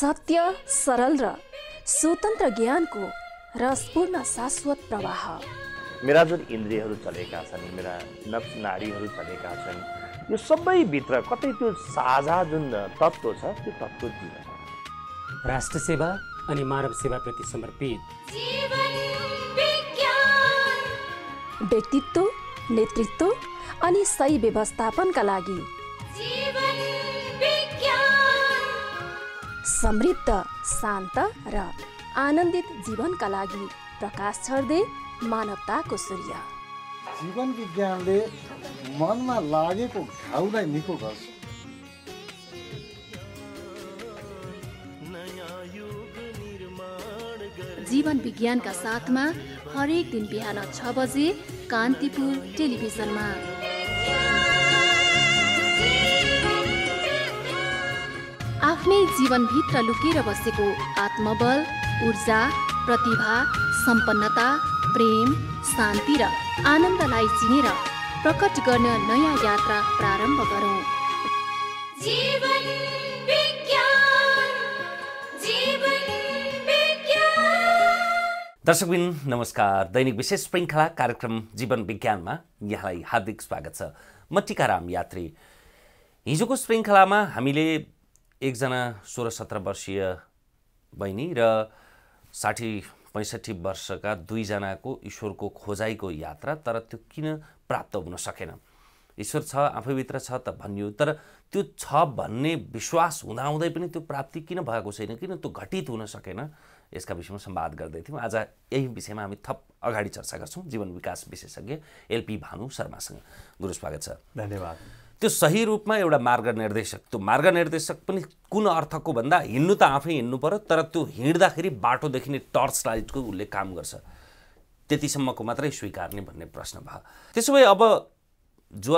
सत्य सरल र स्वतन्त्र ज्ञानको रसपूर्ण शाश्वत प्रवाह मेरा जुन इन्द्रियहरू चलेका छन् मेरा नक्स नारीहरू चलेका छन् यो सबैभित्र कतै त्यो साझा जुन तत्त्व छ त्यो तत्त्व दिन राष्ट्र सेवा अनि मानव सेवाप्रति समर्पित व्यक्तित्व नेतृत्व अनि सही व्यवस्थापनका लागि समृद्ध शान्त र आनन्दित जीवनका लागि प्रकाश छर्दै मानवताको सूर्य जीवन विज्ञानले मनमा लागेको घाउलाई निको गर्छ जीवन विज्ञानका साथमा हरेक दिन बिहान छ बजे कान्तिपुर टेलिभिजनमा आफ्नै जीवनभित्र लुकेर बसेको आत्मबल ऊर्जा प्रतिभा सम्पन्नता प्रेम शान्ति र आनन्दलाई चिनेर प्रकट गर्न नयाँ यात्रा प्रारम्भ गरौँ दर्शकबिन नमस्कार दैनिक विशेष श्रृङ्खला कार्यक्रम जीवन विज्ञानमा यहाँलाई हार्दिक स्वागत छ म टिकाराम यात्री हिजोको श्रृङ्खलामा हामीले एकजना सोह्र सत्र वर्षीय बहिनी र साठी पैँसठी वर्षका दुईजनाको ईश्वरको खोजाइको यात्रा तर त्यो किन प्राप्त हुन सकेन ईश्वर छ आफैभित्र छ त भनियो तर त्यो छ भन्ने विश्वास हुँदाहुँदै पनि त्यो प्राप्ति किन भएको छैन किन त्यो घटित हुन सकेन यसका विषयमा सम्वाद गर्दै थियौँ आज यही विषयमा हामी थप अगाडि चर्चा गर्छौँ जीवन विकास विशेषज्ञ एलपी भानु शर्मासँग गुरु स्वागत छ धन्यवाद त्यो सही रूपमा एउटा मार्ग निर्देशक त्यो मार्ग निर्देशक पनि कुन अर्थको भन्दा हिँड्नु त आफै हिँड्नु पऱ्यो तर त्यो हिँड्दाखेरि बाटो देखिने टर्च लाइटको उसले काम गर्छ त्यतिसम्मको मात्रै स्वीकार्ने भन्ने प्रश्न भयो त्यसो भए अब जो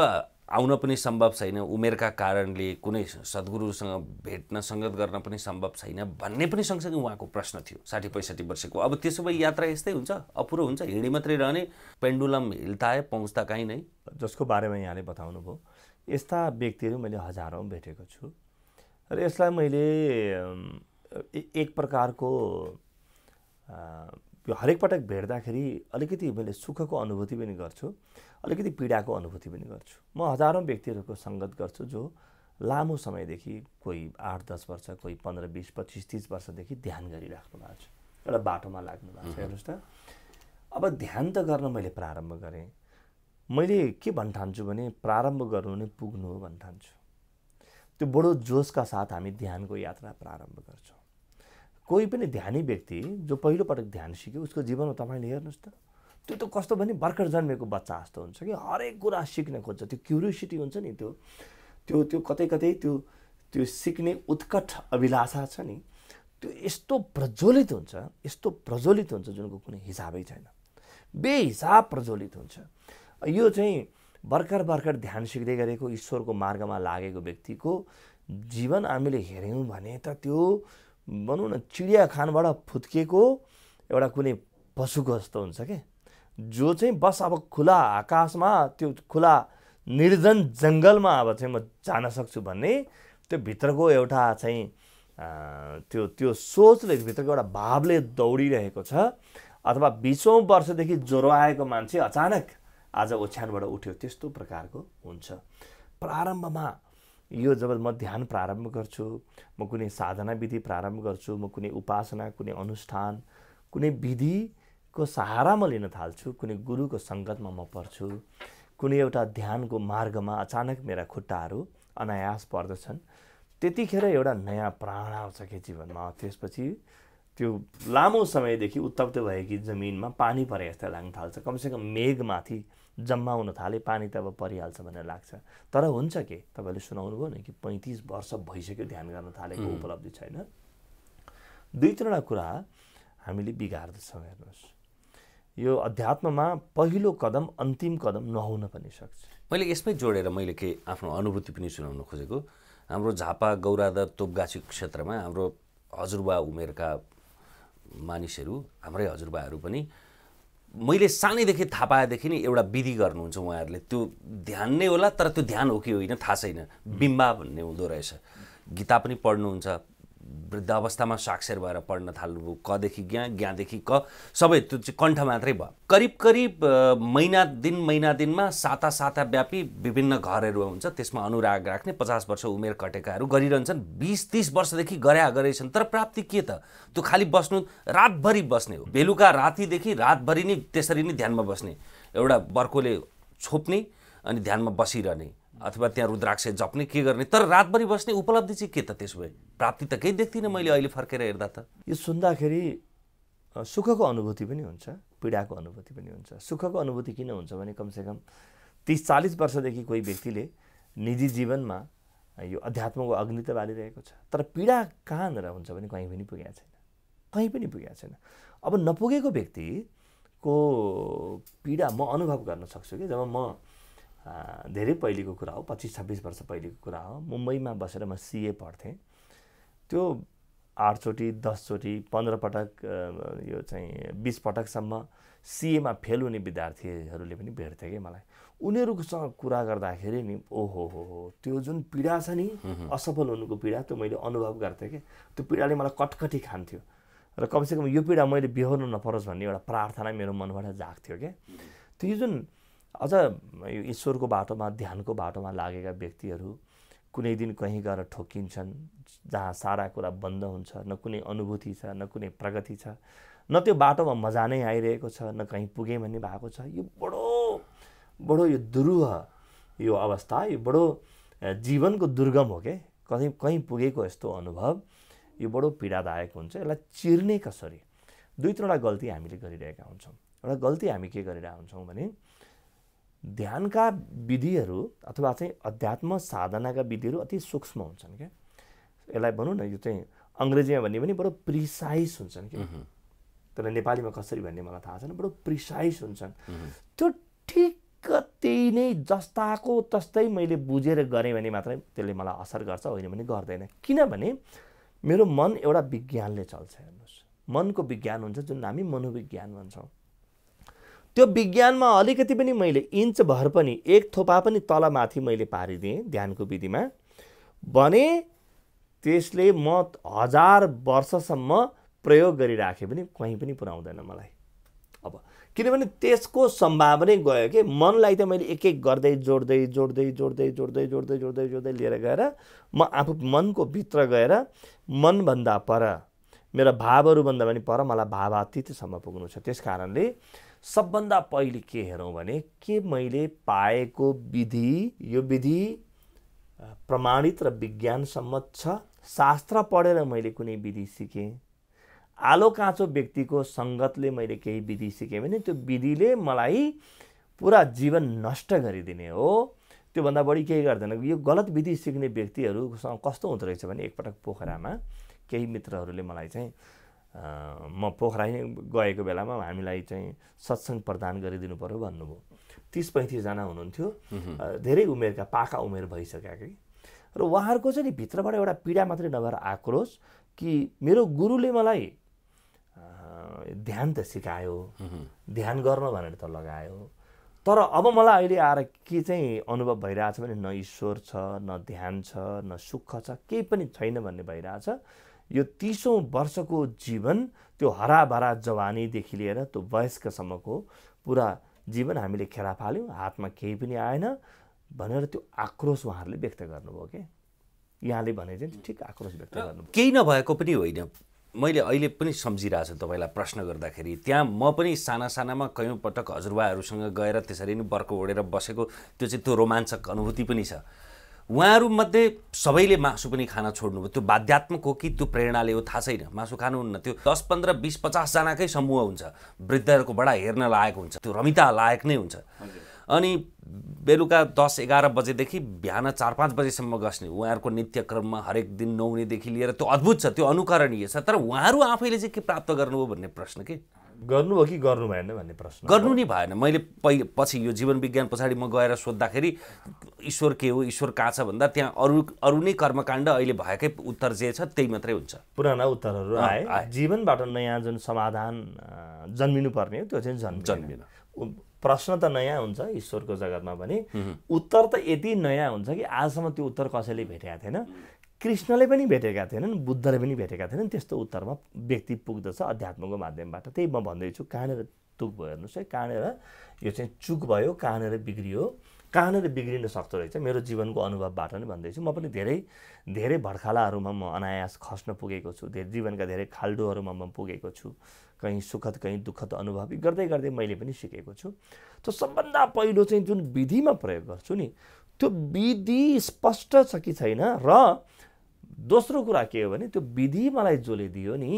आउन पनि सम्भव छैन उमेरका कारणले कुनै सद्गुरुसँग भेट्न सङ्गत गर्न पनि सम्भव छैन भन्ने पनि सँगसँगै उहाँको प्रश्न थियो साठी पैँसठी वर्षको अब त्यसो भए यात्रा यस्तै हुन्छ अपुरो हुन्छ हिँडी मात्रै रहने पेन्डुलम हिल्ताए पहुँच्दा काहीँ नै जसको बारेमा यहाँले बताउनुभयो यस्ता व्यक्तिहरू मैले हजारौँ भेटेको छु र यसलाई मैले एक प्रकारको यो हरेक पटक भेट्दाखेरि अलिकति मैले सुखको अनुभूति पनि गर्छु अलिकति पीडाको अनुभूति पनि गर्छु म हजारौँ व्यक्तिहरूको सङ्गत गर्छु जो लामो समयदेखि कोही आठ दस वर्ष कोही पन्ध्र बिस पच्चिस तिस वर्षदेखि ध्यान गरिराख्नु भएको छ एउटा बाटोमा लाग्नु भएको छ हेर्नुहोस् त अब ध्यान त गर्न मैले प्रारम्भ गरेँ मैले के भन्न ठान्छु भने प्रारम्भ गर्नु नै पुग्नु हो भन्न ठान्छु त्यो बडो जोसका साथ हामी ध्यानको यात्रा प्रारम्भ गर्छौँ कोही पनि ध्यानी व्यक्ति जो पहिलोपटक ध्यान सिक्यो उसको जीवनमा तपाईँले हेर्नुहोस् त त्यो त कस्तो भने भर्खर जन्मेको बच्चा जस्तो हुन्छ कि हरेक कुरा सिक्न खोज्छ त्यो क्युरियोसिटी हुन्छ नि त्यो त्यो त्यो कतै कतै त्यो त्यो सिक्ने उत्कट अभिलाषा छ नि त्यो यस्तो प्रज्वलित हुन्छ यस्तो प्रज्वलित हुन्छ जुनको कुनै हिसाबै छैन बेहिसाब प्रज्वलित हुन्छ यो चाहिँ भर्खर भर्खर ध्यान सिक्दै गरेको ईश्वरको मार्गमा लागेको व्यक्तिको जीवन हामीले हेऱ्यौँ भने त त्यो भनौँ न चिडियाखानबाट फुत्किएको एउटा कुनै पशुको जस्तो हुन्छ क्या जो चाहिँ बस अब खुला आकाशमा त्यो खुला निर्जन जङ्गलमा अब चाहिँ म जान सक्छु भन्ने त्यो भित्रको एउटा चाहिँ त्यो त्यो सोचले भित्रको एउटा भावले दौडिरहेको छ अथवा बिसौँ वर्षदेखि ज्वरो आएको मान्छे अचानक आज ओछ्यानबाट उठ्यो त्यस्तो प्रकारको हुन्छ प्रारम्भमा यो जब म ध्यान प्रारम्भ गर्छु म कुनै साधना विधि प्रारम्भ गर्छु म कुनै उपासना कुनै अनुष्ठान कुनै विधिको सहारा म लिन थाल्छु कुनै गुरुको सङ्गतमा म पर्छु कुनै एउटा ध्यानको मार्गमा अचानक मेरा खुट्टाहरू अनायास पर्दछन् त्यतिखेर एउटा नयाँ प्राण आउँछ कि जीवनमा त्यसपछि त्यो लामो समयदेखि उत्तप्त भएकी जमिनमा पानी परे जस्तै लाग्न थाल्छ कमसेकम मेघमाथि जम्मा हुन थाले पानी त अब परिहाल्छ भनेर लाग्छ तर हुन्छ के तपाईँले सुनाउनु भयो नि कि पैँतिस वर्ष भइसक्यो ध्यान गर्न थालेको उपलब्धि छैन दुई तिनवटा कुरा हामीले बिगार्दछौँ हेर्नुहोस् यो अध्यात्ममा पहिलो कदम अन्तिम कदम नहुन पनि सक्छ मैले यसमै जोडेर मैले के आफ्नो अनुभूति पनि सुनाउन खोजेको हाम्रो झापा गौरादा तोपगाछी क्षेत्रमा हाम्रो हजुरबा उमेरका मानिसहरू हाम्रै हजुरबाहरू पनि मैले सानैदेखि थाहा पाएदेखि नै एउटा विधि गर्नुहुन्छ उहाँहरूले त्यो ध्यान नै होला तर त्यो ध्यान हो कि होइन थाहा छैन बिम्बा भन्ने हुँदो रहेछ गीता पनि पढ्नुहुन्छ वृद्ध अवस्थामा साक्षर भएर पढ्न थाल्नुभयो कदेखि ज्ञान ज्ञादेखि क सबै त्यो चाहिँ कण्ठ मात्रै भयो करिब करिब महिना दिन महिना दिनमा साता साता व्यापी विभिन्न घरहरू हुन्छ त्यसमा अनुराग राख्ने पचास वर्ष उमेर कटेकाहरू गरिरहन्छन् बिस तिस वर्षदेखि गरे गरेछन् तर प्राप्ति के त त्यो खालि बस्नु रातभरि बस्ने हो बेलुका रातिदेखि रातभरि नै त्यसरी नै ध्यानमा बस्ने एउटा बर्कोले छोप्ने अनि ध्यानमा बसिरहने अथवा त्यहाँ रुद्राक्ष जप्ने के गर्ने तर रातभरि बस्ने उपलब्धि चाहिँ के त त्यसो भए प्राप्ति त केही देख्दिनँ मैले अहिले फर्केर हेर्दा त यो सुन्दाखेरि सुखको अनुभूति पनि हुन्छ पीडाको अनुभूति पनि हुन्छ सुखको अनुभूति किन हुन्छ भने कमसेकम तिस चालिस वर्षदेखि कोही व्यक्तिले निजी जीवनमा यो अध्यात्मको अग्नि त बालिरहेको छ तर पीडा कहाँनिर हुन्छ भने कहीँ पनि पुगेको छैन कहीँ पनि पुगेको छैन अब नपुगेको व्यक्तिको पीडा म अनुभव गर्न सक्छु कि जब म धेरै पहिलेको कुरा हो पच्चिस छब्बिस वर्ष पहिलेको कुरा हो मुम्बईमा बसेर म सिए पढ्थेँ त्यो आठचोटि दसचोटि पन्ध्र पटक यो चाहिँ बिस पटकसम्म सिएमा फेल हुने विद्यार्थीहरूले पनि भेट्थे कि मलाई उनीहरूसँग कुरा गर्दाखेरि नि ओहो हो हो त्यो जुन पीडा छ नि असफल हुनुको पीडा त्यो मैले अनुभव गर्थेँ कि त्यो पीडाले मलाई कटकटी खान्थ्यो र कमसेकम यो पीडा मैले बिहोर्नु नपरोस् भन्ने एउटा प्रार्थना मेरो मनबाट जाग्थ्यो क्या त्यो जुन अझ ईश्वरको बाटोमा ध्यानको बाटोमा लागेका व्यक्तिहरू कुनै दिन कहीँ गएर ठोकिन्छन् जहाँ सारा कुरा बन्द हुन्छ न कुनै अनुभूति छ न कुनै प्रगति छ न त्यो बाटोमा मजा नै आइरहेको छ न कहीँ पुगे भन्ने भएको छ यो बडो बडो यो दुरुह यो अवस्था यो बडो जीवनको दुर्गम हो के कहीँ कहीँ पुगेको यस्तो अनुभव यो बडो पीडादायक हुन्छ यसलाई चिर्ने कसरी दुई तिनवटा गल्ती हामीले गरिरहेका हुन्छौँ एउटा गल्ती हामी के गरिरहेका हुन्छौँ भने ध्यानका विधिहरू अथवा चाहिँ अध्यात्म साधनाका विधिहरू अति सूक्ष्म हुन्छन् क्या यसलाई भनौँ न यो चाहिँ अङ्ग्रेजीमा भन्यो भने बडो प्रिसाइस हुन्छन् कि तर नेपालीमा कसरी भन्ने मलाई थाहा छैन बडो प्रिसाइस हुन्छन् त्यो ठिक्क त्यही नै जस्ताको तस्तै मैले बुझेर गरेँ भने मात्रै त्यसले मलाई असर गर्छ होइन भने गर्दैन किनभने मेरो मन एउटा विज्ञानले चल्छ हेर्नुहोस् मनको विज्ञान हुन्छ जुन हामी मनोविज्ञान भन्छौँ त्यो विज्ञानमा अलिकति पनि मैले इन्च भर पनि एक थोपा पनि तलमाथि मैले पारिदिएँ ध्यानको विधिमा भने त्यसले म हजार वर्षसम्म प्रयोग गरिराखेँ पनि कहीँ पनि पुऱ्याउँदैन मलाई अब किनभने त्यसको सम्भावनै गयो कि मनलाई त मैले एक एक गर्दै जोड्दै जोड्दै जोड्दै जोड्दै जोड्दै जोड्दै जोड्दै लिएर गएर म आफू मनको भित्र गएर मनभन्दा पर मेरा भावहरूभन्दा पनि पर मलाई भावातीतसम्म पुग्नु छ त्यस कारणले सबभन्दा पहिले के हेरौँ भने के मैले पाएको विधि यो विधि प्रमाणित र विज्ञानसम्मत छ शास्त्र पढेर मैले कुनै विधि सिकेँ आलो काँचो व्यक्तिको सङ्गतले मैले केही विधि सिकेँ भने त्यो विधिले मलाई पुरा जीवन नष्ट गरिदिने हो त्योभन्दा बढी केही गर्दैन यो गलत विधि सिक्ने व्यक्तिहरूसँग कस्तो हुँदो रहेछ भने एकपटक पोखरामा केही मित्रहरूले मलाई चाहिँ म पोखरा गएको बेलामा हामीलाई चाहिँ सत्सङ्ग प्रदान गरिदिनु पऱ्यो भन्नुभयो तिस पैँतिसजना हुनुहुन्थ्यो धेरै उमेरका पाखा उमेर भइसक्यो कि र उहाँहरूको चाहिँ नि भित्रबाट एउटा पीडा मात्रै नभएर आक्रोश कि मेरो गुरुले मलाई ध्यान त सिकायो ध्यान गर्न भनेर त लगायो तर अब मलाई अहिले आएर के चाहिँ अनुभव भइरहेछ भने न ईश्वर छ न ध्यान छ न सुख छ केही पनि छैन भन्ने भइरहेछ यो तिसौँ वर्षको जीवन त्यो हराभरा जवानीदेखि लिएर त्यो वयस्कसम्मको पुरा जीवन हामीले खेरा फाल्यौँ हातमा केही पनि आएन भनेर त्यो आक्रोश उहाँहरूले व्यक्त गर्नुभयो क्या यहाँले भने चाहिँ ठिक आक्रोश व्यक्त गर्नु केही नभएको पनि होइन मैले अहिले पनि सम्झिरहेको छु तपाईँलाई प्रश्न गर्दाखेरि त्यहाँ म पनि साना सानामा कयौँ पटक हजुरबाहरूसँग गएर त्यसरी नै बर्को ओढेर बसेको त्यो चाहिँ त्यो रोमाञ्चक अनुभूति पनि छ उहाँहरूमध्ये सबैले मासु पनि खान छोड्नुभयो त्यो बाध्यात्मक हो कि त्यो प्रेरणाले हो थाहा छैन मासु खानुहुन्न त्यो दस पन्ध्र बिस पचासजनाकै समूह हुन्छ वृद्धहरूको बडा हेर्न लायक हुन्छ त्यो रमिता लायक नै हुन्छ अनि बेलुका दस एघार बजेदेखि बिहान चार पाँच बजेसम्म गस्ने उहाँहरूको नित्यक्रममा हरेक दिन नौनेदेखि लिएर त्यो अद्भुत छ त्यो अनुकरणीय छ तर उहाँहरू आफैले चाहिँ के प्राप्त गर्नुभयो भन्ने प्रश्न के गर्नु हो कि गर्नु भएन भन्ने प्रश्न गर्नु नै भएन मैले पहिले पछि यो जीवन विज्ञान पछाडि म गएर सोद्धाखेरि ईश्वर के हो ईश्वर कहाँ छ भन्दा त्यहाँ अरू अरू नै कर्मकाण्ड अहिले भएकै उत्तर जे छ त्यही मात्रै हुन्छ पुराना उत्तरहरू आए जीवनबाट नयाँ जुन समाधान जन्मिनु पर्ने हो त्यो चाहिँ जन्म जन्मिनु प्रश्न त नयाँ हुन्छ ईश्वरको जगतमा पनि उत्तर त यति नयाँ हुन्छ कि आजसम्म त्यो उत्तर कसैले भेटाएको थिएन कृष्णले पनि भेटेका थिएनन् बुद्धले पनि भेटेका थिएनन् त्यस्तो उत्तरमा व्यक्ति पुग्दछ अध्यात्मको माध्यमबाट त्यही म भन्दैछु कहाँनिर तुक भयो हेर्नुहोस् है कहाँनिर यो चाहिँ चुक भयो कहाँनिर बिग्रियो कहाँनिर बिग्रिन सक्दो रहेछ मेरो जीवनको अनुभवबाट नै भन्दैछु म पनि धेरै धेरै भडखालाहरूमा म अनायास खस्न पुगेको छु धेरै जीवनका धेरै खाल्डोहरूमा म पुगेको छु कहीँ सुखद कहीँ दुःखद अनुभव गर्दै गर्दै मैले पनि सिकेको छु त्यो सबभन्दा पहिलो चाहिँ जुन विधिमा प्रयोग गर्छु नि त्यो विधि स्पष्ट छ कि छैन र दोस्रो कुरा के हो भने त्यो विधि मलाई जसले दियो नि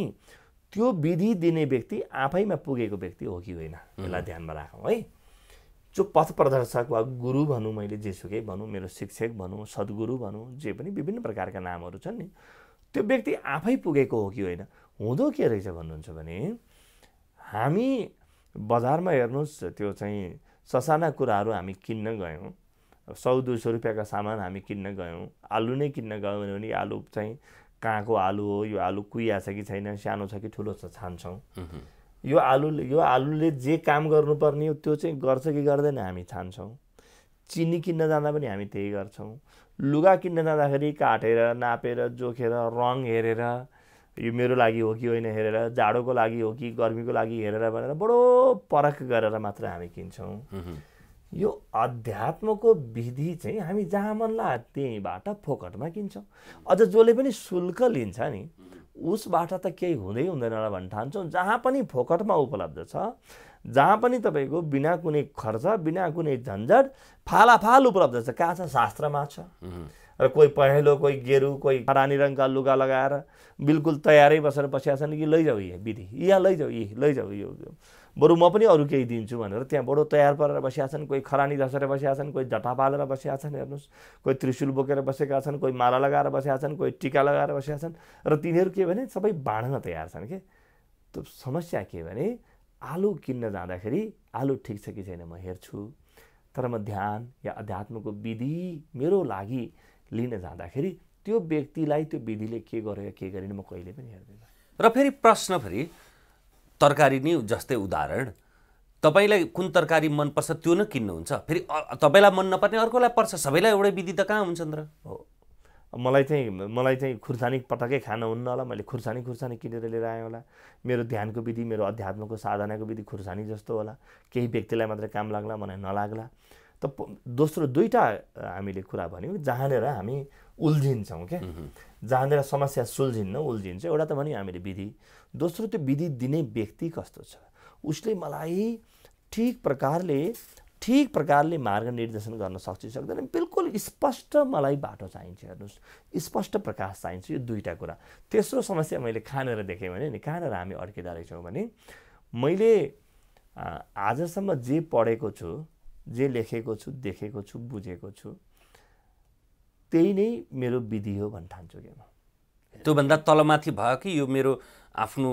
त्यो विधि दिने व्यक्ति आफैमा पुगेको व्यक्ति हो कि होइन यसलाई ध्यानमा राखौँ है जो पथ प्रदर्शक वा गुरु भनौँ मैले जेसुकै भनौँ मेरो शिक्षक भनौँ सद्गुरु भनौँ जे पनि विभिन्न प्रकारका नामहरू छन् नि त्यो व्यक्ति आफै पुगेको हो कि होइन हुँदो के रहेछ भन्नुहुन्छ भने हामी बजारमा हेर्नुहोस् त्यो चाहिँ ससाना कुराहरू हामी किन्न गयौँ सौ दुई सौ रुपियाँको सामान हामी किन्न गयौँ आलु नै किन्न गयौँ भने आलु चाहिँ कहाँको आलु हो यो आलु कुहिया छ कि छैन सानो छ कि ठुलो छ छान्छौँ यो आलुले यो आलुले जे काम गर्नुपर्ने हो त्यो चाहिँ गर्छ कि गर्दैन हामी छान्छौँ चिनी किन्न जाँदा पनि हामी त्यही गर्छौँ लुगा किन्न जाँदाखेरि काटेर नापेर जोखेर रङ हेरेर यो मेरो लागि हो कि होइन हेरेर जाडोको लागि हो कि गर्मीको लागि हेरेर भनेर बडो परख गरेर मात्र हामी किन्छौँ यो अध्यात्मको विधि चाहिँ हामी जहाँ मन ला त्यहीँबाट फोकटमा किन्छौँ अझ जसले पनि शुल्क लिन्छ नि उसबाट त केही हुँदै हुँदैन होला भन्ने ठान्छौँ जहाँ पनि फोकटमा उपलब्ध छ जहाँ पनि तपाईँको बिना कुनै खर्च बिना कुनै झन्झट फालाफाल उपलब्ध छ कहाँ छ शास्त्रमा छ र कोही पहेँलो कोही गेरु कोही रानी रङका लुगा लगाएर बिल्कुल तयारै बसेर बसिया छन् कि लैजाऊ यी विधि यहाँ लैजाऊ यी लैजाऊ यो बरु म पनि अरू केही दिन्छु भनेर त्यहाँ बडो तयार परेर बसिया छन् कोही खरानी धसेर बसिया छन् कोही झटा पालेर बसेका छन् हेर्नुहोस् कोही त्रिशुल बोकेर बसेका छन् कोही माला लगाएर बसेका छन् कोही टिका लगाएर बसेका छन् र तिनीहरू के भने सबै बाँड्न तयार छन् के त्यो समस्या के भने आलु किन्न जाँदाखेरि आलु ठिक छ कि छैन म हेर्छु तर म ध्यान या अध्यात्मको विधि मेरो लागि लिन जाँदाखेरि त्यो व्यक्तिलाई त्यो विधिले के गर्यो के गरेन म कहिले पनि हेर्दिनँ र फेरि प्रश्न फेरि तरकारी नै जस्तै उदाहरण तपाईँलाई कुन तरकारी मनपर्छ त्यो नै किन्नुहुन्छ फेरि तपाईँलाई मन नपर्ने अर्कोलाई पर्छ सबैलाई एउटै विधि त कहाँ हुन्छन् र हो मलाई चाहिँ मलाई चाहिँ खुर्सानी पटक्कै खान हुन्न होला मैले खुर्सानी खुर्सानी किनेर लिएर आएँ होला मेरो ध्यानको विधि मेरो अध्यात्मको साधनाको विधि खुर्सानी जस्तो होला केही व्यक्तिलाई मात्रै काम लाग्ला मलाई नलाग्ला त दोस्रो दुईवटा हामीले कुरा भन्यौँ जहाँनिर हामी उल्झिन्छौँ क्या जहाँनिर समस्या सुल्झिन्न उल्झिन्छ एउटा त भन्यो हामीले विधि दोस्रो त्यो विधि दिने व्यक्ति कस्तो छ उसले मलाई ठिक प्रकारले ठिक प्रकारले मार्ग निर्देशन गर्न सक्छ सक्दैन बिल्कुल स्पष्ट मलाई बाटो चाहिन्छ हेर्नुहोस् स्पष्ट प्रकाश चाहिन्छ यो दुईवटा कुरा तेस्रो समस्या मैले खानेर देखेँ भने नि कहाँनिर हामी अड्किँदो रहेछौँ भने मैले आजसम्म जे पढेको छु जे लेखेको छु देखेको छु बुझेको छु त्यही नै मेरो विधि हो भन्ठान्छु ठान्छु कि म त्योभन्दा तलमाथि भयो कि यो मेरो आफ्नो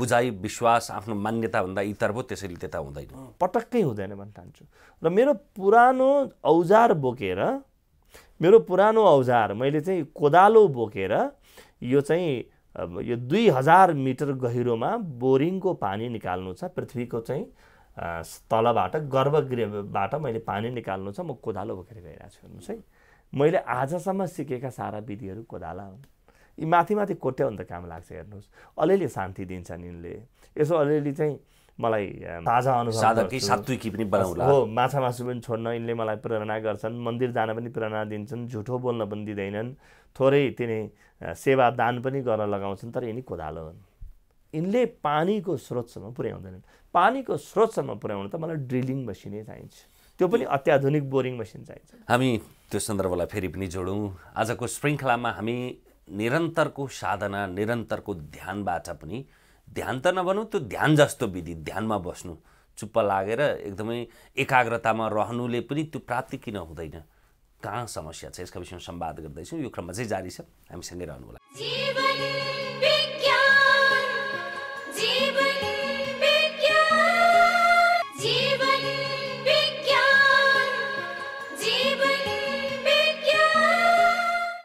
बुझाइ विश्वास आफ्नो मान्यताभन्दा इतर भयो त्यसैले त्यता हुँदैन पटक्कै हुँदैन भन्न ठान्छु र मेरो पुरानो औजार बोकेर मेरो पुरानो औजार मैले चाहिँ कोदालो बोकेर यो चाहिँ यो दुई हजार मिटर गहिरोमा बोरिङको पानी निकाल्नु छ पृथ्वीको चाहिँ तलबाट गर्भगृहबाट मैले पानी निकाल्नु छ म कोदालो बोकेर गइरहेको छु हेर्नुहोस् है मैले आजसम्म सिकेका सारा विधिहरू कोदाला हुन् यी माथि माथि कोट्याउनु त काम लाग्छ हेर्नुहोस् अलिअलि शान्ति दिन्छन् यिनले यसो अलिअलि चाहिँ मलाई ताजा अनुसार अनुभव हो माछा मासु पनि छोड्न यिनले मलाई प्रेरणा गर्छन् मन्दिर जान पनि प्रेरणा दिन्छन् झुठो बोल्न पनि दिँदैनन् थोरै तिनी सेवा दान पनि गर्न लगाउँछन् तर यिनी कोदालो हुन् यिनले पानीको स्रोतसम्म पुर्याउँदैनन् पानीको स्रोतसम्म पुर्याउनु त मलाई ड्रिलिङ मसिनै चाहिन्छ त्यो पनि अत्याधुनिक बोरिङ मसिन चाहिन्छ हामी त्यो सन्दर्भलाई फेरि पनि जोडौँ आजको श्रृङ्खलामा हामी निरन्तरको साधना निरन्तरको ध्यानबाट पनि ध्यान त नभनौँ त्यो ध्यान जस्तो विधि ध्यानमा बस्नु चुप्प लागेर एकदमै एकाग्रतामा रहनुले पनि त्यो प्राप्ति किन हुँदैन कहाँ समस्या छ यसका विषयमा सम्वाद गर्दैछौँ यो क्रममा चाहिँ जारी छ हामीसँगै रहनु होला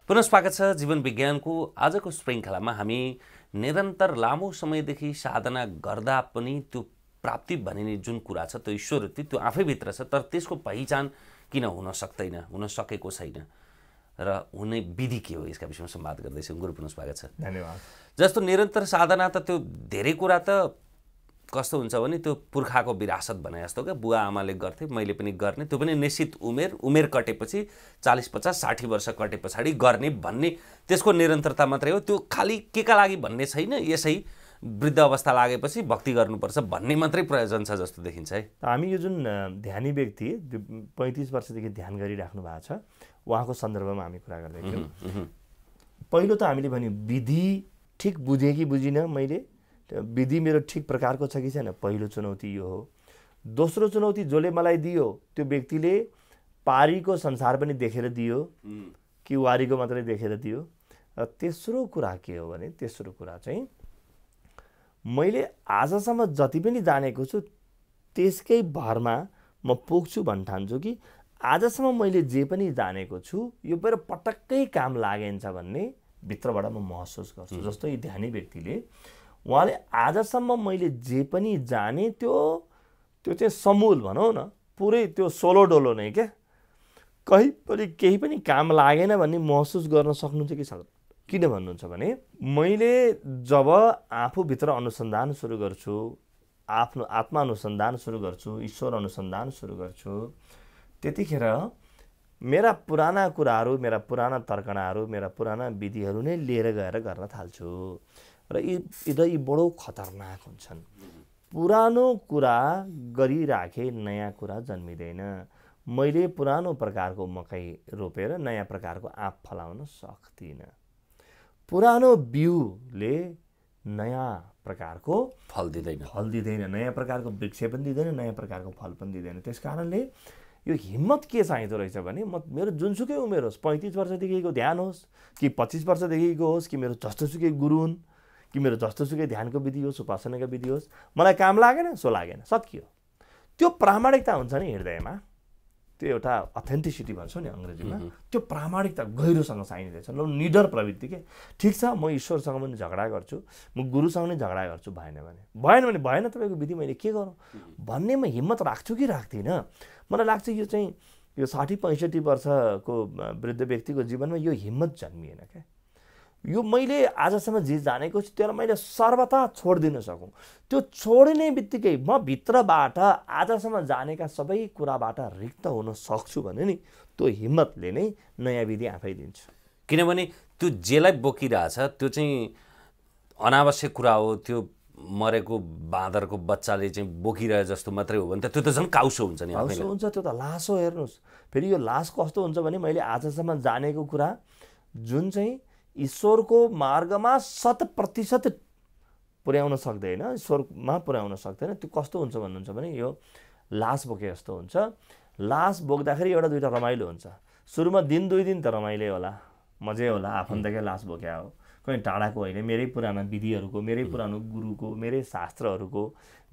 पुनः स्वागत छ जीवन विज्ञानको आजको श्रृङ्खलामा हामी निरन्तर लामो समयदेखि साधना गर्दा पनि त्यो प्राप्ति भनिने जुन कुरा छ त्यो ईश्वरति त्यो आफैभित्र छ तर त्यसको पहिचान किन हुन सक्दैन हुन सकेको छैन र हुने विधि के हो यसका विषयमा संवाद गर्दैछौँ गुरु पुनः स्वागत छ धन्यवाद जस्तो निरन्तर साधना त त्यो धेरै कुरा त कस्तो हुन्छ भने त्यो पुर्खाको विरासत भने जस्तो क्या बुवा आमाले गर्थे मैले पनि गर्ने त्यो पनि निश्चित उमेर उमेर कटेपछि चालिस पचास साठी वर्ष कटे पछाडि गर्ने भन्ने त्यसको निरन्तरता मात्रै हो त्यो खालि के का लागि भन्ने छैन यसै वृद्ध अवस्था लागेपछि भक्ति गर्नुपर्छ भन्ने मात्रै प्रयोजन छ जस्तो देखिन्छ है हामी यो जुन ध्यानी व्यक्ति पैँतिस वर्षदेखि ध्यान गरिराख्नु भएको छ उहाँको सन्दर्भमा हामी कुरा गर्दैछौँ पहिलो त हामीले भन्यौँ विधि ठिक बुझेँ कि बुझिनँ मैले विधि मेरो ठिक प्रकारको छ कि छैन पहिलो चुनौती यो हो दोस्रो चुनौती जसले मलाई दियो त्यो व्यक्तिले पारीको संसार पनि देखेर दियो कि वारीको मात्रै देखेर दियो र तेस्रो कुरा के हो भने तेस्रो कुरा चाहिँ मैले आजसम्म जति पनि जानेको छु त्यसकै भरमा म पुग्छु भन् ठान्छु कि आजसम्म मैले जे पनि जानेको छु यो मेरो पटक्कै काम लागेन छ भन्ने भित्रबाट म महसुस गर्छु जस्तै ध्यानी व्यक्तिले उहाँले आजसम्म मैले जे पनि जाने त्यो त्यो चाहिँ समूल भनौँ न पुरै त्यो सोलो डोलो नै क्या कहीँ पनि केही पनि काम लागेन भन्ने महसुस गर्न सक्नुहुन्छ कि सर किन भन्नुहुन्छ भने मैले जब आफूभित्र अनुसन्धान सुरु गर्छु आफ्नो आत्मा अनुसन्धान सुरु गर्छु ईश्वर अनुसन्धान सुरु गर्छु त्यतिखेर मेरा पुराना कुराहरू मेरा पुराना तर्कणाहरू मेरा पुराना विधिहरू नै लिएर गएर गर्न थाल्छु र यी यी बडो खतरनाक हुन्छन् पुरानो कुरा गरिराखे नयाँ कुरा जन्मिँदैन मैले पुरानो प्रकारको मकै रोपेर नयाँ प्रकारको आँप फलाउन सक्दिनँ पुरानो बिउले नयाँ प्रकारको फल दिँदैन फल दिँदैन नयाँ प्रकारको वृक्ष पनि दिँदैन नयाँ प्रकारको फल पनि दिँदैन त्यस कारणले यो हिम्मत के चाहिँदो रहेछ भने म मेरो जुनसुकै उमेर होस् पैँतिस वर्षदेखिको ध्यान होस् कि पच्चिस वर्षदेखिको होस् कि मेरो जस्तोसुकै गुरु हुन् कि मेरो जस्तोसुकै ध्यानको विधि होस् उपासनाको विधि होस् मलाई काम लागेन सो लागेन सकियो त्यो प्रामाणिकता हुन्छ नि हृदयमा त्यो एउटा अथेन्टिसिटी भन्छौँ नि अङ्ग्रेजीमा त्यो प्रामाणिकता गहिरोसँग साइने रहेछ ल निडर प्रवृत्ति के ठिक छ म ईश्वरसँग पनि झगडा गर्छु म गुरुसँग नै झगडा गर्छु भएन भने भएन भने भएन तपाईँको विधि मैले के गरौँ भन्ने म हिम्मत राख्छु कि राख्दिनँ मलाई लाग्छ यो चाहिँ यो साठी पैँसठी वर्षको वृद्ध व्यक्तिको जीवनमा यो हिम्मत जन्मिएन क्या यो मैले आजसम्म जे जानेको छु त्यसलाई मैले सर्वथा छोडिदिन सकौँ त्यो छोडिने बित्तिकै म भित्रबाट आजसम्म जानेका सबै कुराबाट रिक्त हुन सक्छु भने नि त्यो हिम्मतले नै नयाँ विधि आफै दिन्छु किनभने त्यो जेलाई बोकिरहेछ त्यो चाहिँ अनावश्यक कुरा हो त्यो मरेको बाँदरको बच्चाले चाहिँ बोकिरहे जस्तो मात्रै हो भने त त्यो त झन् काउसो हुन्छ नि काउसो हुन्छ त्यो त लासो हेर्नुहोस् फेरि यो लास कस्तो हुन्छ भने मैले आजसम्म जानेको कुरा जुन चाहिँ ईश्वरको मार्गमा शत प्रतिशत पुर्याउन सक्दैन ईश्वरमा पुर्याउन सक्दैन त्यो कस्तो हुन्छ भन्नुहुन्छ भने यो लास बोके जस्तो हुन्छ लास बोक्दाखेरि एउटा दुइटा रमाइलो हुन्छ सुरुमा दिन दुई दिन त रमाइलो होला मजै होला आफन्तकै लास बोक्या हो कहीँ टाढाको होइन मेरै पुरानो विधिहरूको मेरै पुरानो गुरुको मेरै शास्त्रहरूको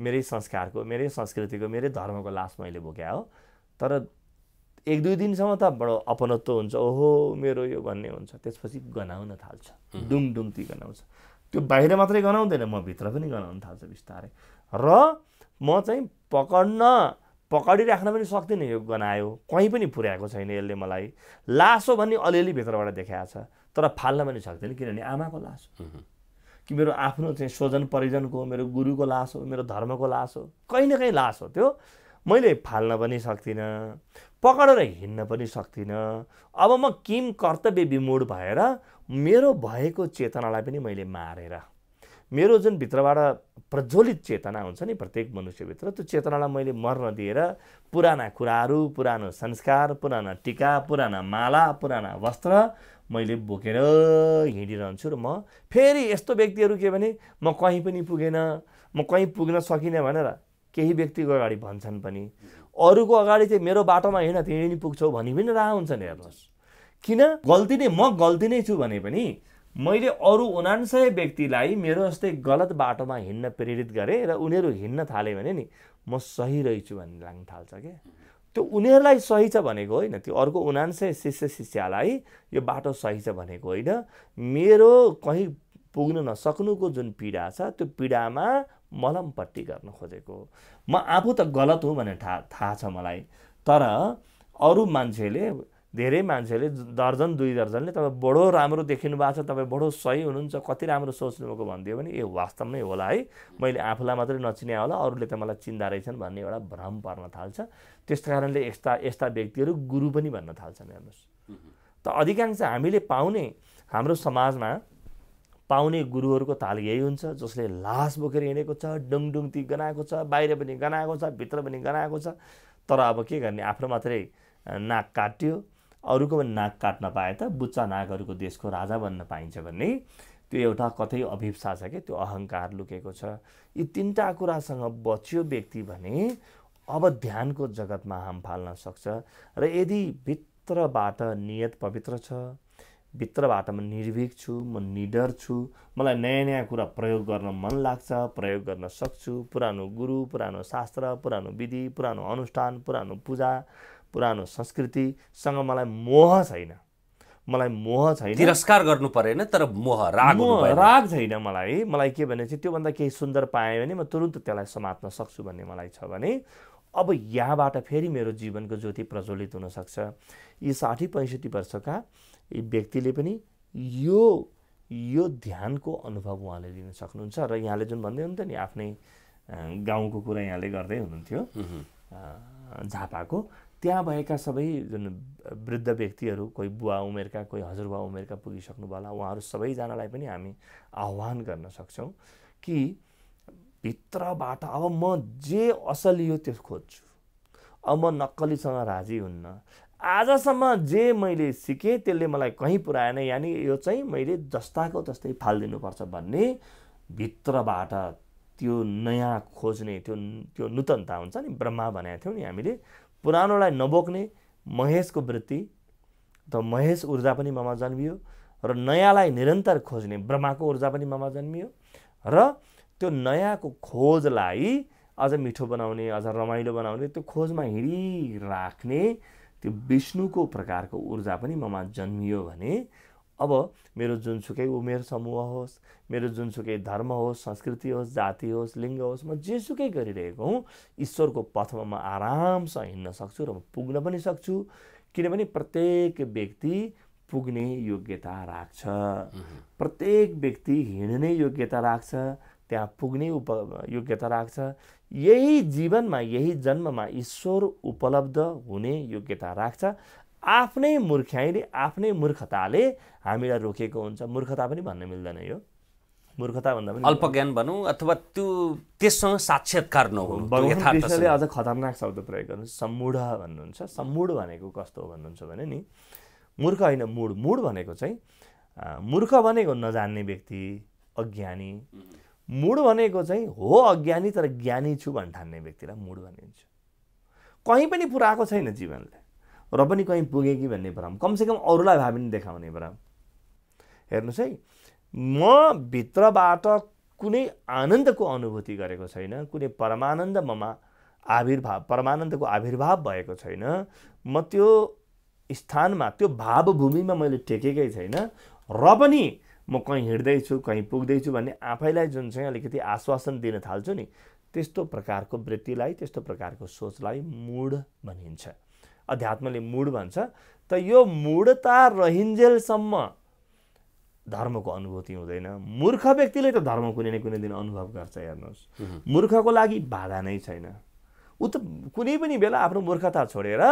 मेरै संस्कारको मेरै संस्कृतिको मेरै धर्मको लास मैले बोक्या हो तर एक दुई दिनसम्म त बडो अपनत्व हुन्छ ओहो मेरो यो भन्ने हुन्छ त्यसपछि गनाउन थाल्छ डुङडुङती गनाउँछ त्यो बाहिर मात्रै गनाउँदैन म भित्र पनि गनाउन थाल्छ बिस्तारै र म चाहिँ पकड्न पकडिराख्न पनि सक्दिनँ यो गनायो कहीँ पनि पुर्याएको छैन यसले मलाई लासो भन्ने अलिअलि भित्रबाट देखाएको छ तर फाल्न पनि सक्दैन किनभने आमाको लास हो कि मेरो आफ्नो चाहिँ स्वजन परिजनको मेरो गुरुको लास हो मेरो धर्मको लास हो कहीँ न कहीँ लास हो त्यो मैले फाल्न पनि सक्दिनँ पक्रेर हिँड्न पनि सक्दिनँ अब म किम कर्तव्य विमोड भएर मेरो भएको चेतनालाई पनि मैले मारेर मेरो जुन भित्रबाट प्रज्वलित चेतना हुन्छ नि प्रत्येक मनुष्यभित्र त्यो चेतनालाई मैले मर्न दिएर पुराना कुराहरू पुरानो संस्कार पुराना टिका पुराना माला पुराना वस्त्र मैले बोकेर हिँडिरहन्छु र म फेरि यस्तो व्यक्तिहरू के भने म कहीँ पनि पुगेन म कहीँ पुग्न सकिनँ भनेर केही व्यक्तिको अगाडि भन्छन् पनि अरूको अगाडि चाहिँ मेरो बाटोमा हिँड तिमी नि पुग्छौ भनी पनि राह हुन्छन् हेर्नुहोस् किन गल्ती नै म गल्ती नै छु भने पनि मैले अरू उनान्सय व्यक्तिलाई मेरो जस्तै गलत बाटोमा हिँड्न प्रेरित गरेँ र उनीहरू हिँड्न थालेँ भने नि म सही रहेछु भन्ने लाग्न थाल्छ क्या त्यो उनीहरूलाई सही छ भनेको होइन त्यो अर्को उनान्सय शिष्य शिष्यालाई यो बाटो सही छ भनेको होइन मेरो कहीँ पुग्न नसक्नुको जुन पीडा छ त्यो पीडामा मलमपट्टि गर्न खोजेको म आफू त गलत हो भनेर थाहा थाहा छ मलाई तर अरू मान्छेले धेरै मान्छेले दर्जन दुई दर्जनले तपाईँ बडो राम्रो देखिनु भएको छ तपाईँ बडो सही हुनुहुन्छ कति राम्रो सोच्नुभएको भनिदियो भने ए वास्तवमै होला है मैले आफूलाई मात्रै नचिने होला अरूले त मलाई चिन्दा रहेछन् भन्ने एउटा भ्रम पर्न थाल्छ त्यस कारणले यस्ता यस्ता व्यक्तिहरू गुरु पनि भन्न थाल्छन् हेर्नुहोस् त अधिकांश हामीले पाउने हाम्रो समाजमा पाउने गुरुहरूको ताल यही हुन्छ जसले लास बोकेर हिँडेको छ डुङडुङ ती गनाएको छ बाहिर पनि गनाएको छ भित्र पनि गनाएको छ तर अब के गर्ने आफ्नो मात्रै नाक काट्यो अरूको पनि नाक काट्न पाए त बुच्चा नागहरूको देशको राजा बन्न पाइन्छ भन्ने त्यो एउटा कतै अभिप्सा छ कि त्यो अहङ्कार लुकेको छ यी तिनवटा कुरासँग बच्यो व्यक्ति भने अब ध्यानको जगतमा हाम फाल्न सक्छ र यदि भित्रबाट नियत पवित्र छ भित्रबाट म निर्भीक छु म निडर छु मलाई नयाँ नयाँ कुरा प्रयोग गर्न मन लाग्छ प्रयोग गर्न सक्छु पुरानो गुरु पुरानो शास्त्र पुरानो विधि पुरानो अनुष्ठान पुरानो पूजा पुरानो संस्कृतिसँग मलाई मोह छैन मलाई मोह छैन तिरस्कार गर्नु परेन तर मोह राग राग छैन मलाई मलाई के भने चाहिँ त्योभन्दा केही सुन्दर पाएँ भने म तुरुन्त त्यसलाई समात्न सक्छु भन्ने मलाई छ भने अब यहाँबाट फेरि मेरो जीवनको ज्योति प्रज्वलित हुनसक्छ यी साठी पैँसठी वर्षका व्यक्तिले पनि यो यो ध्यानको अनुभव उहाँले लिन सक्नुहुन्छ र यहाँले जुन भन्दै हुन्थ्यो नि आफ्नै गाउँको कुरा यहाँले गर्दै हुनुहुन्थ्यो झापाको त्यहाँ भएका सबै जुन वृद्ध व्यक्तिहरू कोही बुवा उमेरका कोही हजुरबा उमेरका पुगिसक्नुभयो होला उहाँहरू सबैजनालाई पनि हामी आह्वान गर्न सक्छौँ कि भित्रबाट अब म जे असल यो त्यो खोज्छु अब म नक्कलीसँग राजी हुन्न आजसम्म जे मैले सिकेँ त्यसले मलाई कहीँ पुऱ्याएन यानि यो चाहिँ मैले जस्ताको तस्तै फालिदिनुपर्छ भन्ने भित्रबाट त्यो नयाँ खोज्ने त्यो त्यो नूतनता हुन्छ नि ब्रह्मा भनेको थियौँ नि हामीले पुरानोलाई नबोक्ने महेशको वृत्ति त महेश ऊर्जा पनि ममा जन्मियो र नयाँलाई निरन्तर खोज्ने ब्रह्माको ऊर्जा पनि ममा जन्मियो र त्यो नयाँको खोजलाई अझ मिठो बनाउने अझ रमाइलो बनाउने त्यो खोजमा हिँडिराख्ने त्यो विष्णुको प्रकारको ऊर्जा पनि ममा जन्मियो भने अब मेरो जुनसुकै उमेर समूह होस् मेरो जुनसुकै धर्म होस् संस्कृति होस् जाति होस् लिङ्ग होस् म जेसुकै गरिरहेको हुँ ईश्वरको पथमा म आरामसँग हिँड्न सक्छु र म पुग्न पनि सक्छु किनभने प्रत्येक व्यक्ति पुग्ने योग्यता राख्छ प्रत्येक व्यक्ति हिँड्ने योग्यता राख्छ त्यहाँ पुग्ने उप योग्यता राख्छ यही जीवनमा यही जन्ममा ईश्वर उपलब्ध हुने योग्यता राख्छ आफ्नै मूर्ख्याइले आफ्नै मूर्खताले हामीलाई रोकेको हुन्छ मूर्खता पनि भन्न मिल्दैन यो मूर्खता भन्दा पनि अल्पज्ञान भनौँ अथवा त्यो त्यससँग साक्षात्कार नहुनु अझ खतरनाक शब्द प्रयोग गर्नु सम्मूढ भन्नुहुन्छ सम्मूढ भनेको कस्तो हो भन्नुहुन्छ भने नि मूर्ख होइन मूढ मूढ भनेको चाहिँ मूर्ख भनेको नजान्ने व्यक्ति अज्ञानी मुड भनेको चाहिँ हो अज्ञानी तर ज्ञानी छु भन्ने ठान्ने व्यक्तिलाई मुड भनिन्छ कहीँ पनि पुऱ्याएको छैन जीवनले र पनि कहीँ पुगे कि भन्ने भ्रम कमसेकम अरूलाई भए पनि देखाउने भ्रम हेर्नुहोस् है म भित्रबाट कुनै आनन्दको अनुभूति गरेको छैन कुनै परमानन्द ममा आविर्भाव परमानन्दको आविर्भाव भएको छैन म त्यो स्थानमा त्यो भावभूमिमा मैले टेकेकै छैन र पनि म कहीँ हिँड्दैछु कहीँ पुग्दैछु भन्ने आफैलाई जुन चाहिँ अलिकति आश्वासन दिन थाल्छु नि त्यस्तो प्रकारको वृत्तिलाई त्यस्तो प्रकारको सोचलाई मुड भनिन्छ अध्यात्मले मुड भन्छ त यो मुडता रहिन्जेलसम्म धर्मको अनुभूति हुँदैन मूर्ख व्यक्तिले त धर्म कुनै न कुनै दिन अनुभव गर्छ हेर्नुहोस् मूर्खको लागि बाधा नै छैन ऊ त कुनै पनि बेला आफ्नो मूर्खता छोडेर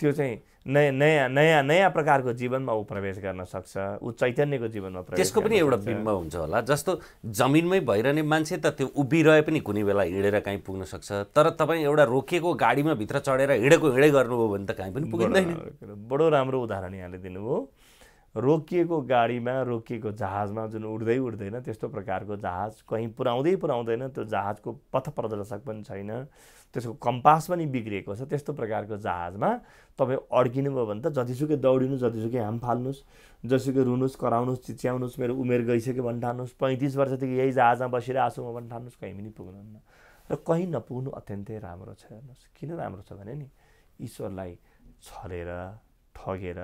त्यो चाहिँ नयाँ नयाँ नयाँ नयाँ प्रकारको जीवनमा ऊ प्रवेश गर्न सक्छ ऊ चैतन्यको जीवनमा प्रवेश त्यसको पनि एउटा बिम्ब हुन्छ होला जस्तो जमिनमै भइरहने मान्छे त त्यो उभिरहे पनि कुनै बेला हिँडेर कहीँ पुग्न सक्छ तर तपाईँ एउटा रोकिएको गाडीमा भित्र चढेर हिँडेको हिँडै गर्नुभयो भने त कहीँ पनि पुगिँदैन बडो राम्रो उदाहरण यहाँले दिनुभयो रोकिएको गाडीमा रोकिएको जहाजमा जुन उड्दै उड्दैन त्यस्तो प्रकारको जहाज कहीँ पुऱ्याउँदै पुऱ्याउँदैन त्यो जहाजको पथ प्रदर्शक पनि छैन त्यसको कम्पास पनि बिग्रिएको छ त्यस्तो प्रकारको जहाजमा तपाईँ अड्किनुभयो भने त जतिसुकै दौडिनु जतिसुकै हाम फाल्नुहोस् जतिसुकै रुनुहोस् कराउनुहोस् चिच्याउनुहोस् मेरो उमेर गइसक्यो भने ठान्नुहोस् पैँतिस वर्षदेखि यही जहाजमा बसिरहेको छु म भने ठान्नुहोस् कहीँ पनि पुग्नुहुन्न र कहीँ नपुग्नु अत्यन्तै राम्रो छ हेर्नुहोस् किन राम्रो छ भने नि ईश्वरलाई छलेर ठगेर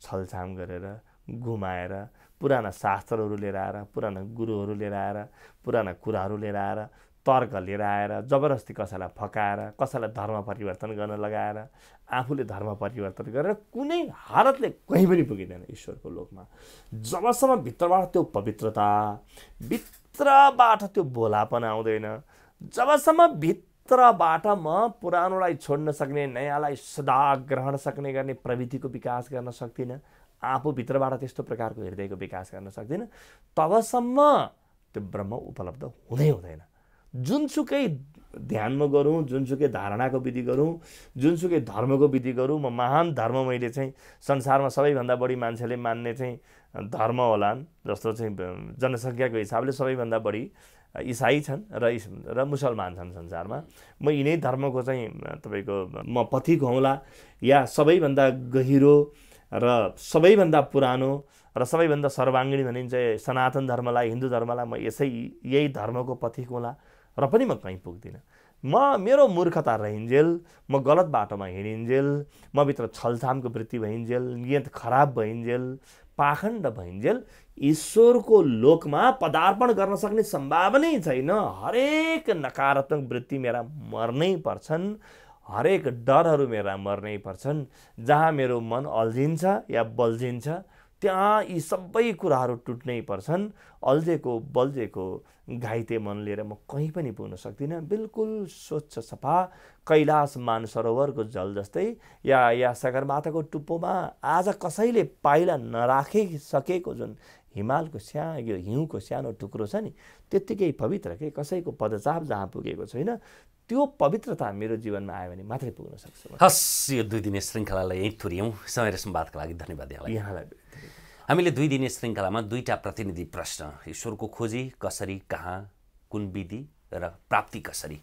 छलछाम गरेर घुमाएर पुराना शास्त्रहरू लिएर आएर पुराना गुरुहरू लिएर आएर पुराना कुराहरू लिएर आएर तर्क लिएर आएर जबरजस्ती कसैलाई फकाएर कसैलाई धर्म परिवर्तन गर्न लगाएर आफूले धर्म परिवर्तन गरेर कुनै हालतले कहीँ पनि पुगिँदैन ईश्वरको लोकमा जबसम्म भित्रबाट त्यो पवित्रता भित्रबाट त्यो बोलापन आउँदैन जबसम्म भित्रबाट म पुरानोलाई छोड्न सक्ने नयाँलाई सदा ग्रहण सक्ने गर्ने प्रविधिको विकास गर्न सक्दिनँ आफूभित्रबाट त्यस्तो प्रकारको हृदयको विकास गर्न सक्दिनँ तबसम्म त्यो ब्रह्म उपलब्ध हुँदै हुँदैन जुनसुकै ध्यानमा गरौँ जुनसुकै धारणाको विधि गरौँ जुनसुकै धर्मको विधि गरौँ म महान धर्म मैले चाहिँ संसारमा सबैभन्दा बढी मान्छेले मान्ने चाहिँ धर्म होलान् जस्तो चाहिँ जनसङ्ख्याको हिसाबले सबैभन्दा बढी इसाई छन् र इस र मुसलमान छन् संसारमा म यिनै धर्मको चाहिँ तपाईँको म पथिक हौँला या सबैभन्दा गहिरो र सबैभन्दा पुरानो र सबैभन्दा सर्वाङ्गीण भनिन्छ सनातन धर्मलाई हिन्दू धर्मलाई म यसै यही धर्मको पथिक होला र पनि म कहीँ पुग्दिनँ म मेरो मूर्खता रहिन्जेल म गलत बाटोमा हिँडिन्जेल म भित्र छलछामको वृत्ति भइन्जेल नियत खराब भइन्जेल पाखण्ड भइन्जेल ईश्वरको लोकमा पदार्पण गर्न सक्ने सम्भावनै छैन हरेक नकारात्मक वृत्ति मेरा मर्नै पर्छन् हरेक डरहरू मेरा मर्नै पर्छन् जहाँ मेरो मन अल्झिन्छ या बल्झिन्छ त्यहाँ यी सबै कुराहरू टुट्नै पर्छन् अल्झेको बल्झेको घाइते मन लिएर म कहीँ पनि पुग्न सक्दिनँ बिल्कुल स्वच्छ सफा कैलाश मानसरोवरको जल जस्तै या या सगरमाथाको टुप्पोमा आज कसैले पाइला नराखिसकेको जुन हिमालको स्या यो हिउँको सानो टुक्रो छ नि त्यत्तिकै पवित्र के कसैको पदचाप जहाँ पुगेको छैन त्यो पवित्रता मेरो जीवनमा आयो भने मात्रै पुग्न सक्छ हस् यो दुई दिने श्रृङ्खलालाई यहीँ थुर्यौँ समय र सम्वादको लागि धन्यवाद यहाँलाई यहाँलाई हामीले दुई दिने श्रृङ्खलामा दुईवटा प्रतिनिधि प्रश्न ईश्वरको खोजी कसरी कहाँ कुन विधि र प्राप्ति कसरी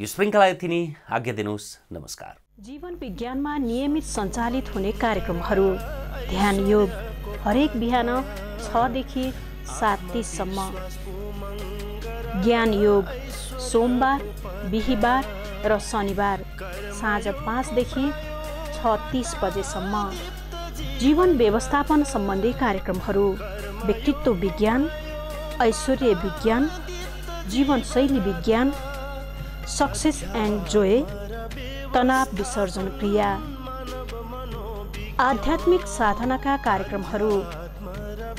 यो श्रृङ्खला यति नै आज्ञा दिनुहोस् नमस्कार जीवन विज्ञानमा नियमित सञ्चालित हुने कार्यक्रमहरू ध्यान योग हरेक बिहान छदेखि सात तिससम्म ज्ञान योग सोमबार बिहिबार र शनिबार साँझ पाँचदेखि छ तिस बजेसम्म जीवन व्यवस्थापन सम्बन्धी कार्यक्रमहरू व्यक्तित्व विज्ञान ऐश्वर्य विज्ञान जीवनशैली विज्ञान सक्सेस एन्ड जोय तनाव विसर्जन क्रिया आध्यात्मिक साधनाका कार्यक्रमहरू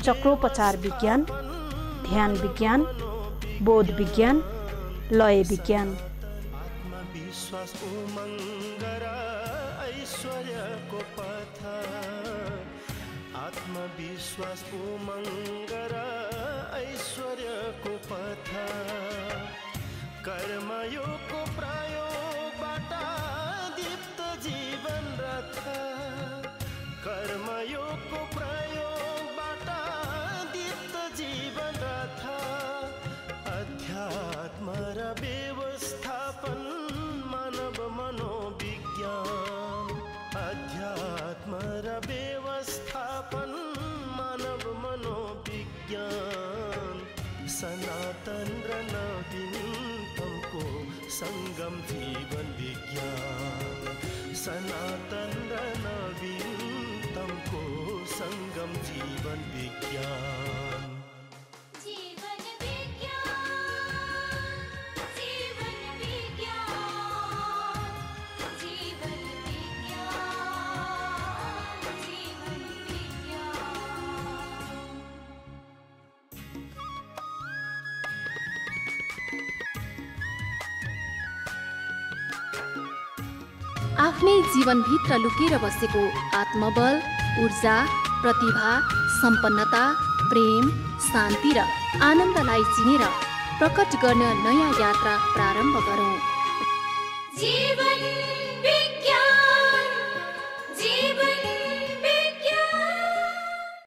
चक्रोपचार विज्ञान ध्यान विज्ञान बोध विज्ञान लय विज्ञान आत्मविश्वास ऐश्वर्यको पथ आत्मविश्वास उमङ्ग र ऐश्वर्यको पथ कर्मयोगको प्राय संगम जीवन विज्ञान सनातन नवीनतमको संगम जीवन विज्ञान जीवनभित्र लुकेर बसेको आत्मबल ऊर्जा प्रतिभा सम्पन्नता प्रेम शान्ति र आनन्दलाई चिनेर प्रकट गर्न नयाँ यात्रा प्रारम्भ गरौँ